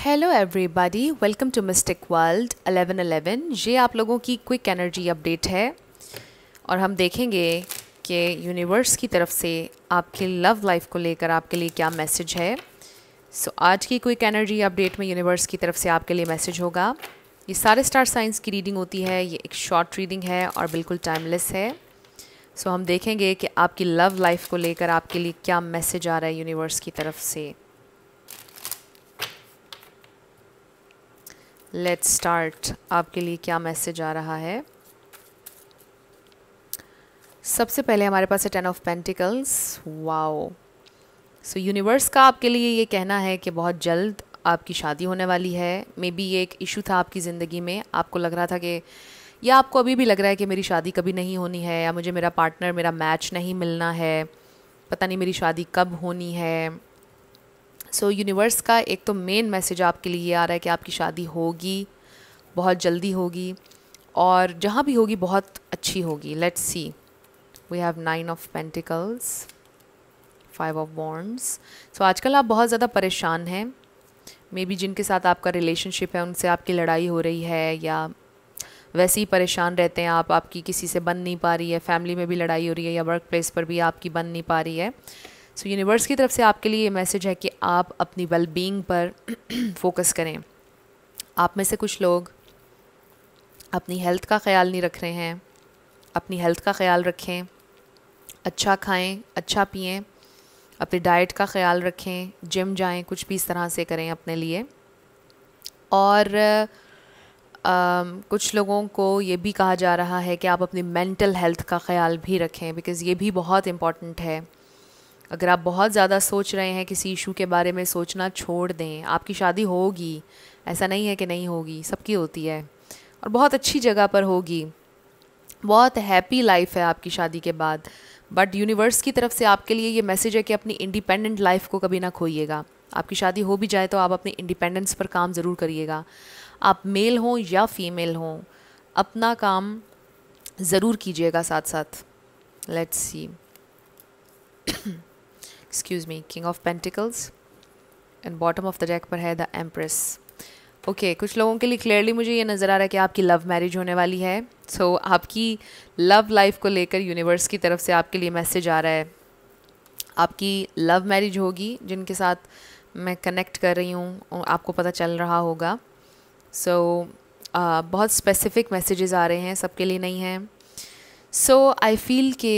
hello everybody welcome to mystic world 1111 ये आप लोगों की क्विक एनर्जी अपडेट है और हम देखेंगे कि यूनिवर्स की तरफ से आपके लव लाइफ को लेकर आपके लिए क्या मैसेज है सो so, आज की क्विक एनर्जी अपडेट में यूनिवर्स की तरफ से आपके लिए मैसेज होगा ये सारे स्टार साइंस की रीडिंग होती है ये एक शॉर्ट रीडिंग है और बिल्कुल टाइमलेस है सो so, हम देखेंगे कि आपकी लव लाइफ को लेकर आपके लिए क्या मैसेज आ रहा है यूनिवर्स की तरफ से लेट्स स्टार्ट आपके लिए क्या मैसेज आ रहा है सबसे पहले हमारे पास है ten of pentacles wow so universe का आपके लिए ये कहना है कि बहुत जल्द आपकी शादी होने वाली है मे बी ये एक इशू था आपकी ज़िंदगी में आपको लग रहा था कि या आपको अभी भी लग रहा है कि मेरी शादी कभी नहीं होनी है या मुझे मेरा पार्टनर मेरा मैच नहीं मिलना है पता नहीं मेरी शादी कब होनी है सो so, यूनिवर्स का एक तो मेन मैसेज आपके लिए ये आ रहा है कि आपकी शादी होगी बहुत जल्दी होगी और जहाँ भी होगी बहुत अच्छी होगी let's see we have nine of pentacles five of wands so आजकल आप बहुत ज़्यादा परेशान हैं मे बी जिनके साथ आपका रिलेशनशिप है उनसे आपकी लड़ाई हो रही है या वैसे ही परेशान रहते हैं आप आपकी किसी से बन नहीं पा रही है फैमिली में भी लड़ाई हो रही है या वर्क प्लेस पर भी आपकी बन नहीं पा रही है सो so, यूनिवर्स की तरफ से आपके लिए ये मैसेज है कि आप अपनी वेलबींग पर फोकस करें आप में से कुछ लोग अपनी हेल्थ का ख्याल नहीं रख रहे हैं अपनी हेल्थ का ख्याल रखें अच्छा खाएं अच्छा पिएं अपनी डाइट का ख्याल रखें जिम जाएं कुछ भी इस तरह से करें अपने लिए और आ, कुछ लोगों को ये भी कहा जा रहा है कि आप अपनी मेंटल हेल्थ का ख्याल भी रखें बिकॉज़ ये भी बहुत इम्पॉर्टेंट है अगर आप बहुत ज़्यादा सोच रहे हैं किसी इशू के बारे में सोचना छोड़ दें आपकी शादी होगी ऐसा नहीं है कि नहीं होगी सबकी होती है और बहुत अच्छी जगह पर होगी बहुत हैप्पी लाइफ है आपकी शादी के बाद बट यूनिवर्स की तरफ से आपके लिए ये मैसेज है कि अपनी इंडिपेंडेंट लाइफ को कभी ना खोइएगा आपकी शादी हो भी जाए तो आप अपने इंडिपेंडेंस पर काम ज़रूर करिएगा आप मेल हों या फीमेल हों अपना काम ज़रूर कीजिएगा साथ साथ let's see excuse me king of pentacles and bottom of the deck पर है द एम्प्रेस ओके कुछ लोगों के लिए क्लियरली मुझे ये नज़र आ रहा है कि आपकी लव मैरिज होने वाली है सो so, आपकी लव लाइफ को लेकर यूनिवर्स की तरफ से आपके लिए मैसेज आ रहा है आपकी लव मैरिज होगी जिनके साथ मैं कनेक्ट कर रही हूँ आपको पता चल रहा होगा सो so, uh, बहुत स्पेसिफिक मैसेजेस आ रहे हैं सबके लिए नहीं हैं सो आई फील के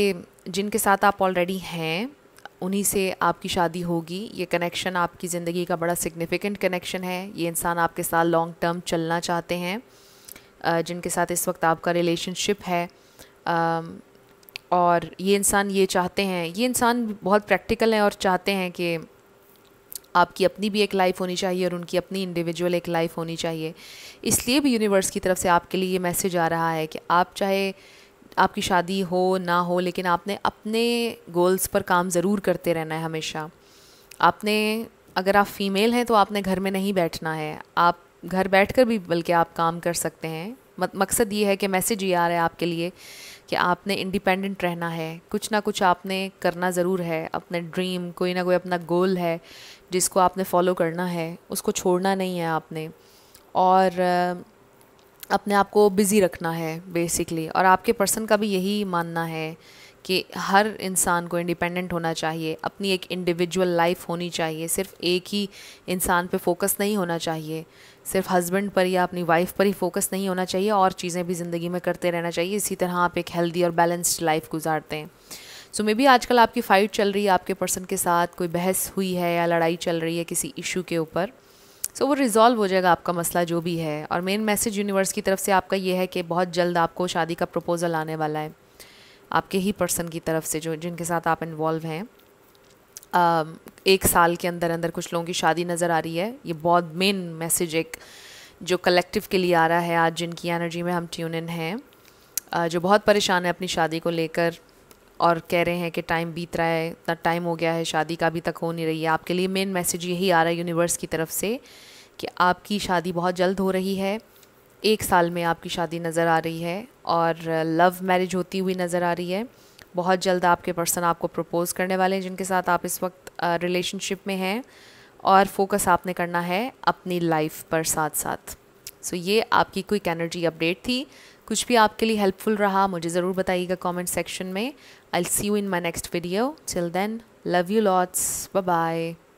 जिनके साथ आप ऑलरेडी हैं उन्हीं से आपकी शादी होगी ये कनेक्शन आपकी ज़िंदगी का बड़ा सिग्निफिकेंट कनेक्शन है ये इंसान आपके साथ लॉन्ग टर्म चलना चाहते हैं जिनके साथ इस वक्त आपका रिलेशनशिप है और ये इंसान ये चाहते हैं ये इंसान बहुत प्रैक्टिकल हैं और चाहते हैं कि आपकी अपनी भी एक लाइफ होनी चाहिए और उनकी अपनी इंडिविजुअल एक लाइफ होनी चाहिए इसलिए भी यूनिवर्स की तरफ से आपके लिए ये मैसेज आ रहा है कि आप चाहे आपकी शादी हो ना हो लेकिन आपने अपने गोल्स पर काम ज़रूर करते रहना है हमेशा आपने अगर आप फीमेल हैं तो आपने घर में नहीं बैठना है आप घर बैठकर भी बल्कि आप काम कर सकते हैं मकसद ये है कि मैसेज ये आ रहा है आपके लिए कि आपने इंडिपेंडेंट रहना है कुछ ना कुछ आपने करना ज़रूर है अपने ड्रीम कोई ना कोई अपना गोल है जिसको आपने फॉलो करना है उसको छोड़ना नहीं है आपने और अपने आप को बिज़ी रखना है बेसिकली और आपके पर्सन का भी यही मानना है कि हर इंसान को इंडिपेंडेंट होना चाहिए अपनी एक इंडिविजुअल लाइफ होनी चाहिए सिर्फ एक ही इंसान पे फोकस नहीं होना चाहिए सिर्फ हस्बैंड पर या अपनी वाइफ पर ही फोकस नहीं होना चाहिए और चीज़ें भी ज़िंदगी में करते रहना चाहिए इसी तरह आप एक हेल्दी और बैलेंस्ड लाइफ गुजारते हैं सो मे बी आजकल आपकी फ़ाइट चल रही है आपके पर्सन के साथ कोई बहस हुई है या लड़ाई चल रही है किसी इशू के ऊपर सो so, वो रिज़ॉल्व हो जाएगा आपका मसला जो भी है और मेन मैसेज यूनिवर्स की तरफ से आपका ये है कि बहुत जल्द आपको शादी का प्रपोज़ल आने वाला है आपके ही पर्सन की तरफ से जो जिनके साथ आप इन्वॉल्व हैं एक साल के अंदर अंदर कुछ लोगों की शादी नज़र आ रही है ये बहुत मेन मैसेज एक जो कलेक्टिव के लिए आ रहा है आज जिनकी एनर्जी में हम ट्यून इन हैं जो बहुत परेशान है अपनी शादी को लेकर और कह रहे हैं कि टाइम बीत रहा है इतना टाइम हो गया है शादी का अभी तक हो नहीं रही है आपके लिए मेन मैसेज यही आ रहा है यूनिवर्स की तरफ से कि आपकी शादी बहुत जल्द हो रही है एक साल में आपकी शादी नज़र आ रही है और लव मैरिज होती हुई नज़र आ रही है बहुत जल्द आपके पर्सन आपको प्रपोज़ करने वाले हैं जिनके साथ आप इस वक्त रिलेशनशिप में हैं और फोकस आपने करना है अपनी लाइफ पर साथ साथ सो ये आपकी क्विक एनर्जी अपडेट थी कुछ भी आपके लिए हेल्पफुल रहा मुझे ज़रूर बताइएगा कमेंट सेक्शन में I see you in my next video chill then love you lots bye bye